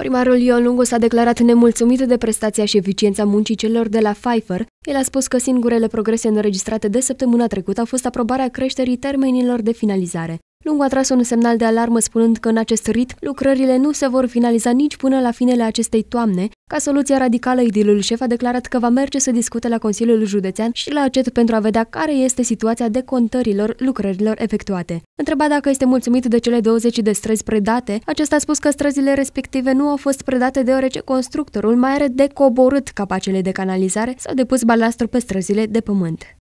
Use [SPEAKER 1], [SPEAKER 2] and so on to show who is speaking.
[SPEAKER 1] Primarul Ion Lungu s-a declarat nemulțumit de prestația și eficiența muncii celor de la Pfeiffer. El a spus că singurele progrese înregistrate de săptămâna trecută au fost aprobarea creșterii termenilor de finalizare. Lungu a tras un semnal de alarmă spunând că în acest ritm lucrările nu se vor finaliza nici până la finele acestei toamne, ca soluție radicală, idilul șef a declarat că va merge să discute la Consiliul Județean și la ACET pentru a vedea care este situația decontărilor lucrărilor
[SPEAKER 2] efectuate.
[SPEAKER 1] Întrebat dacă este mulțumit de cele 20 de străzi predate, acesta a spus că străzile respective
[SPEAKER 3] nu au
[SPEAKER 4] fost predate deoarece constructorul mai are decoborât capacele de canalizare sau depus balastru pe străzile de pământ.